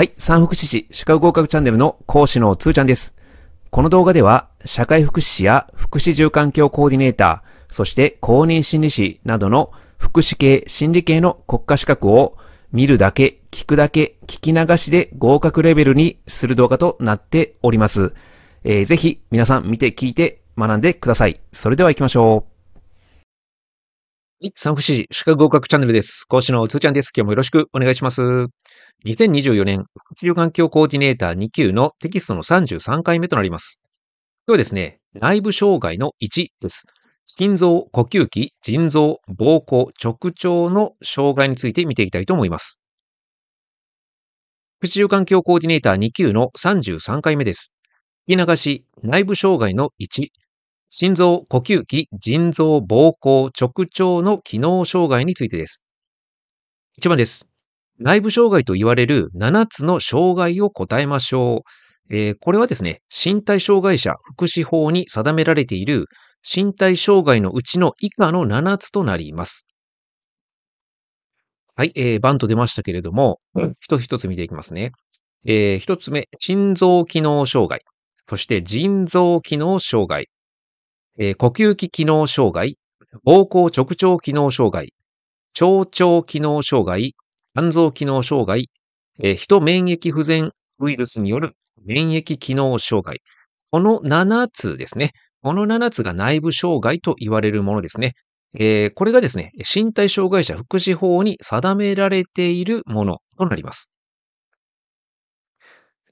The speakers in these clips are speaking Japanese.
はい、産福祉士、資格合格チャンネルの講師のつーちゃんです。この動画では、社会福祉士や福祉住環境コーディネーター、そして公認心理士などの福祉系、心理系の国家資格を見るだけ、聞くだけ、聞き流しで合格レベルにする動画となっております。えー、ぜひ皆さん見て聞いて学んでください。それでは行きましょう。はい、産婦指士資格合格チャンネルです。講師のつーちゃんです。今日もよろしくお願いします。2024年、治療環境コーディネーター2級のテキストの33回目となります。今日はですね、内部障害の1です。心臓、呼吸器、腎臓、膀胱、直腸の障害について見ていきたいと思います。治療環境コーディネーター2級の33回目です。聞き流し、内部障害の1、心臓、呼吸器、腎臓、膀胱、直腸の機能障害についてです。1番です。内部障害と言われる7つの障害を答えましょう。えー、これはですね、身体障害者福祉法に定められている身体障害のうちの以下の7つとなります。はい、えー、バンと出ましたけれども、一つ一つ見ていきますね。えー、一つ目、心臓機能障害。そして腎臓機能障害。えー、呼吸器機能障害、膀胱直腸機能障害、腸腸機能障害、肝臓機能障害、えー、人免疫不全ウイルスによる免疫機能障害。この7つですね。この7つが内部障害と言われるものですね。えー、これがですね、身体障害者福祉法に定められているものとなります。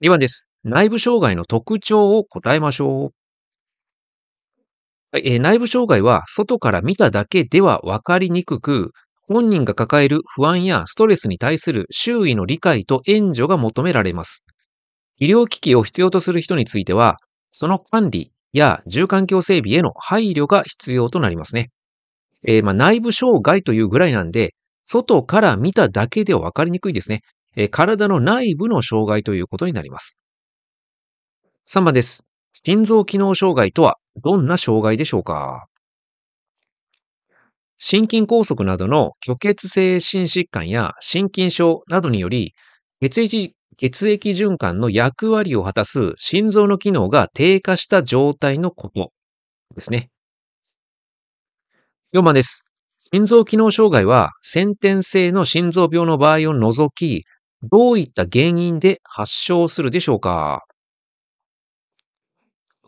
2番です。内部障害の特徴を答えましょう。えー、内部障害は外から見ただけでは分かりにくく、本人が抱える不安やストレスに対する周囲の理解と援助が求められます。医療機器を必要とする人については、その管理や住環境整備への配慮が必要となりますね。えー、まあ、内部障害というぐらいなんで、外から見ただけでは分かりにくいですね。えー、体の内部の障害ということになります。3番です。心臓機能障害とはどんな障害でしょうか心筋梗塞などの虚血性心疾患や心筋症などにより血液、血液循環の役割を果たす心臓の機能が低下した状態のことですね。4番です。心臓機能障害は先天性の心臓病の場合を除き、どういった原因で発症するでしょうか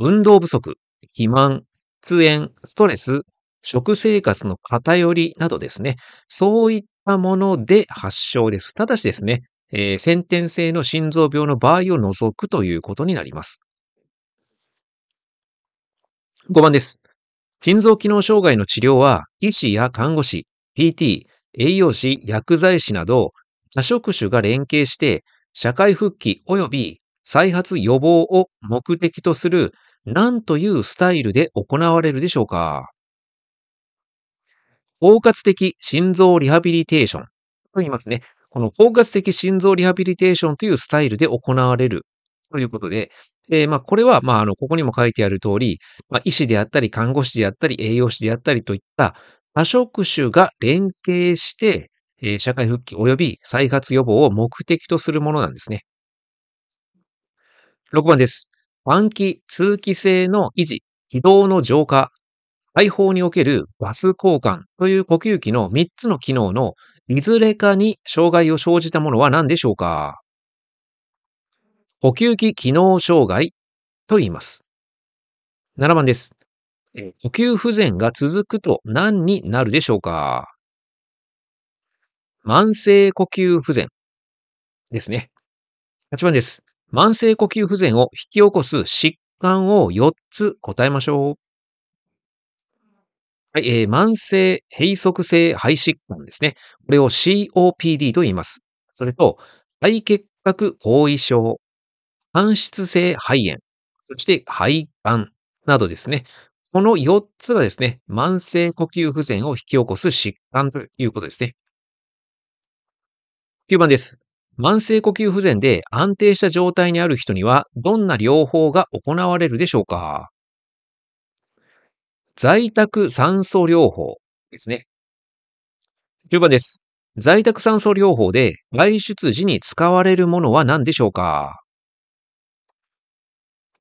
運動不足、肥満、喫煙、ストレス、食生活の偏りなどですね、そういったもので発症です。ただしですね、えー、先天性の心臓病の場合を除くということになります。5番です。心臓機能障害の治療は、医師や看護師、PT、栄養士、薬剤師など、多職種が連携して、社会復帰及び再発予防を目的とする何というスタイルで行われるでしょうか包括的心臓リハビリテーションと言いますね。この包括的心臓リハビリテーションというスタイルで行われるということで、えー、まあ、これは、まあ、あの、ここにも書いてある通り、まあ、医師であったり、看護師であったり、栄養士であったりといった多職種が連携して、えー、社会復帰及び再発予防を目的とするものなんですね。6番です。換気、通気性の維持、軌道の浄化、肺胞におけるバス交換という呼吸器の3つの機能のいずれかに障害を生じたものは何でしょうか呼吸器機能障害と言います。7番です。呼吸不全が続くと何になるでしょうか慢性呼吸不全ですね。8番です。慢性呼吸不全を引き起こす疾患を4つ答えましょう。はい、えー、慢性閉塞性肺疾患ですね。これを COPD と言います。それと、肺結核後遺症、間質性肺炎、そして肺がんなどですね。この4つがですね、慢性呼吸不全を引き起こす疾患ということですね。9番です。慢性呼吸不全で安定した状態にある人にはどんな療法が行われるでしょうか在宅酸素療法ですね。10番です。在宅酸素療法で外出時に使われるものは何でしょうか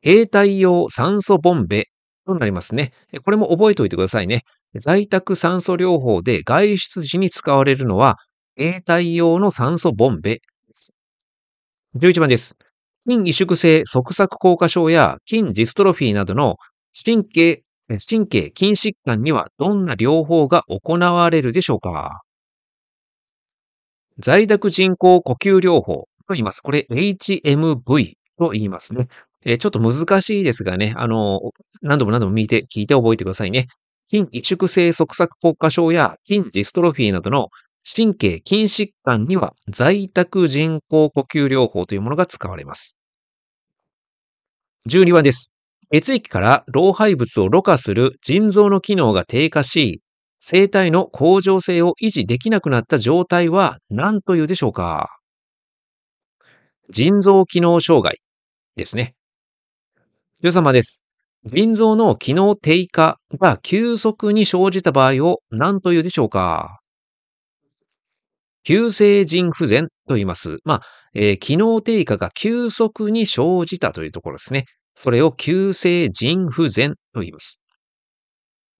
兵隊用酸素ボンベとなりますね。これも覚えておいてくださいね。在宅酸素療法で外出時に使われるのは、兵隊用の酸素ボンベ11番です。筋萎縮性側索硬化症や筋ジストロフィーなどの神経、神経筋疾患にはどんな療法が行われるでしょうか在宅人工呼吸療法と言います。これ HMV と言いますね。えちょっと難しいですがね、あの何度も何度も見て、聞いて覚えてくださいね。筋萎縮性側索硬化症や筋ジストロフィーなどの神経筋疾患には在宅人工呼吸療法というものが使われます。12番です。血液から老廃物をろ過する腎臓の機能が低下し、生体の恒常性を維持できなくなった状態は何というでしょうか腎臓機能障害ですね。1さまです。腎臓の機能低下が急速に生じた場合を何というでしょうか急性腎不全と言います。まあ、えー、機能低下が急速に生じたというところですね。それを急性腎不全と言います。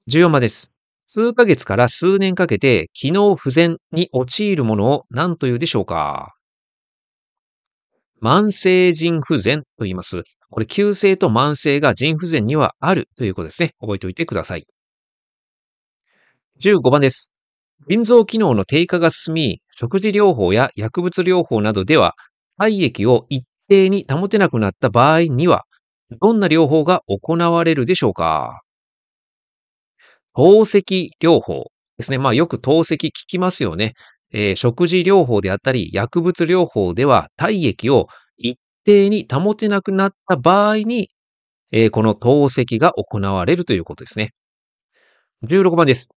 14番です。数ヶ月から数年かけて機能不全に陥るものを何というでしょうか慢性腎不全と言います。これ、急性と慢性が腎不全にはあるということですね。覚えておいてください。15番です。腎臓機能の低下が進み、食事療法や薬物療法などでは、体液を一定に保てなくなった場合には、どんな療法が行われるでしょうか透析療法ですね。まあよく透析聞きますよね。えー、食事療法であったり、薬物療法では体液を一定に保てなくなった場合に、えー、この透析が行われるということですね。16番です。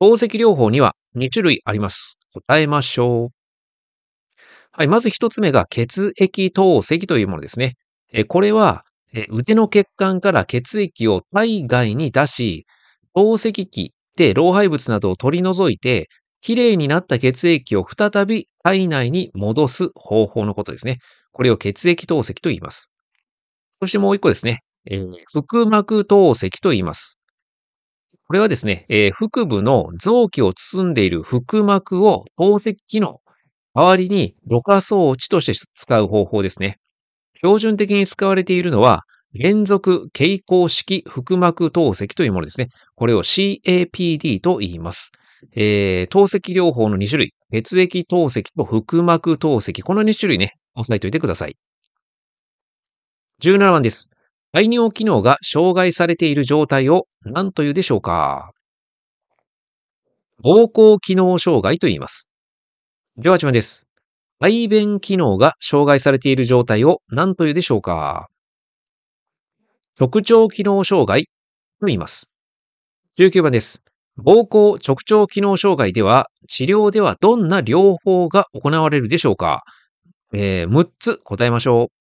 透析療法には2種類あります。答えましょう。はい、まず1つ目が血液透析というものですね。えこれは、腕の血管から血液を体外に出し、透析器で老廃物などを取り除いて、きれいになった血液を再び体内に戻す方法のことですね。これを血液透析と言います。そしてもう一個ですね。えー、腹膜透析と言います。これはですね、えー、腹部の臓器を包んでいる腹膜を透析機能、代わりにろ過装置として使う方法ですね。標準的に使われているのは、連続蛍光式腹膜透析というものですね。これを CAPD と言います。えー、透析療法の2種類、血液透析と腹膜透析、この2種類ね、押さえておいてください。17番です。排尿機能が障害されている状態を何というでしょうか膀胱機能障害と言います。では始番です。排便機能が障害されている状態を何というでしょうか直腸機能障害と言います。19番です。膀胱直腸機能障害では治療ではどんな療法が行われるでしょうか、えー、?6 つ答えましょう。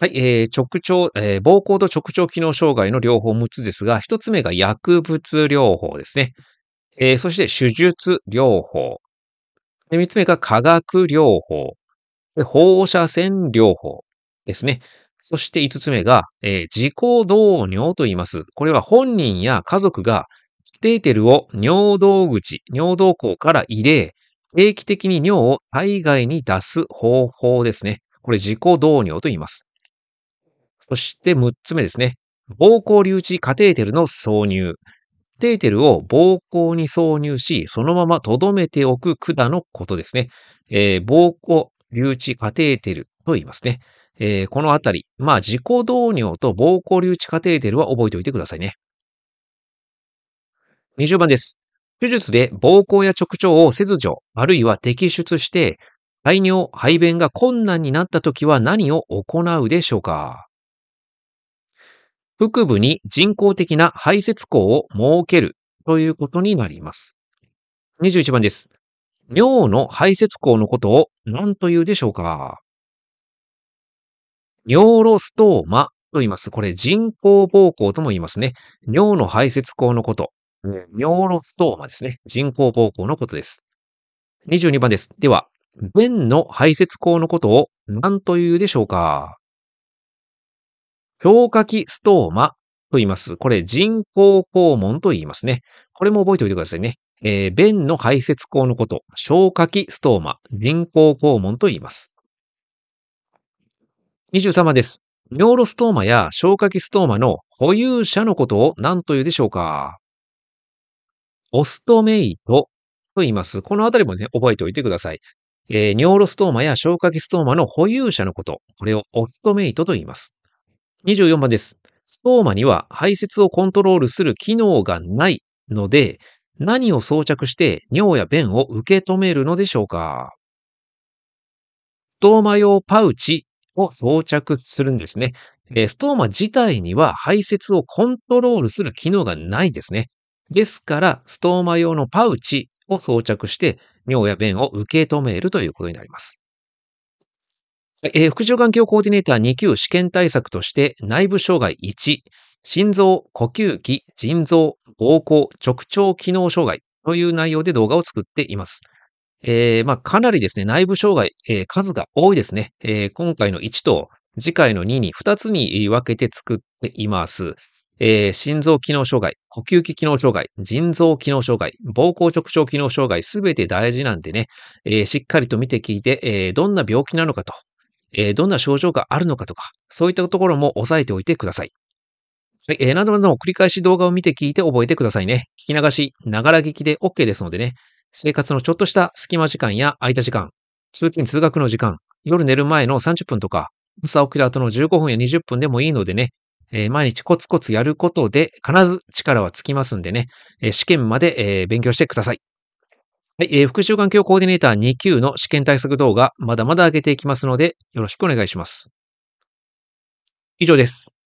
はい、えー、直腸、えー、膀胱と直腸機能障害の両方6つですが、1つ目が薬物療法ですね。えー、そして手術療法。3つ目が化学療法。放射線療法ですね。そして5つ目が、えー、自己導尿と言います。これは本人や家族がステーテルを尿道口、尿道口から入れ、定期的に尿を体外に出す方法ですね。これ自己導尿と言います。そして6つ目ですね。膀胱留置カテーテルの挿入。カテーテルを膀胱に挿入し、そのまま留めておく管のことですね。えー、膀胱留置カテーテルと言いますね。えー、このあたり。まあ、自己導尿と膀胱留置カテーテルは覚えておいてくださいね。20番です。手術で膀胱や直腸を切除、あるいは摘出して、排尿、排便が困難になった時は何を行うでしょうか腹部に人工的な排泄口を設けるということになります。21番です。尿の排泄口のことを何というでしょうか尿路ストーマと言います。これ人工膀胱とも言いますね。尿の排泄口のこと。尿路ストーマですね。人工膀胱のことです。22番です。では、便の排泄口のことを何というでしょうか氷化器ストーマと言います。これ人工肛門と言いますね。これも覚えておいてくださいね。えー、便の排泄口のこと、消化器ストーマ、人工肛門と言います。23番です。尿路ストーマや消化器ストーマの保有者のことを何と言うでしょうかオストメイトと言います。このあたりもね、覚えておいてください。えー、尿路ストーマや消化器ストーマの保有者のこと、これをオストメイトと言います。24番です。ストーマには排泄をコントロールする機能がないので、何を装着して尿や便を受け止めるのでしょうかストーマ用パウチを装着するんですね。ストーマ自体には排泄をコントロールする機能がないですね。ですから、ストーマ用のパウチを装着して尿や便を受け止めるということになります。えー、副長環境コーディネーター2級試験対策として、内部障害1、心臓、呼吸器、腎臓、膀胱、直腸機能障害という内容で動画を作っています。えー、まあ、かなりですね、内部障害、えー、数が多いですね、えー、今回の1と次回の2に2つに分けて作っています。えー、心臓機能障害、呼吸器機能障害、腎臓機能障害、膀胱直腸機能障害、すべて大事なんでね、えー、しっかりと見て聞いて、えー、どんな病気なのかとえー、どんな症状があるのかとか、そういったところも押さえておいてください。はい、えー、などなど繰り返し動画を見て聞いて覚えてくださいね。聞き流し、ながら聞きで OK ですのでね、生活のちょっとした隙間時間や空いた時間、通勤通学の時間、夜寝る前の30分とか、朝起きた後の15分や20分でもいいのでね、えー、毎日コツコツやることで必ず力はつきますんでね、えー、試験まで、えー、勉強してください。はい、えー、復習環境コーディネーター2級の試験対策動画、まだまだ上げていきますので、よろしくお願いします。以上です。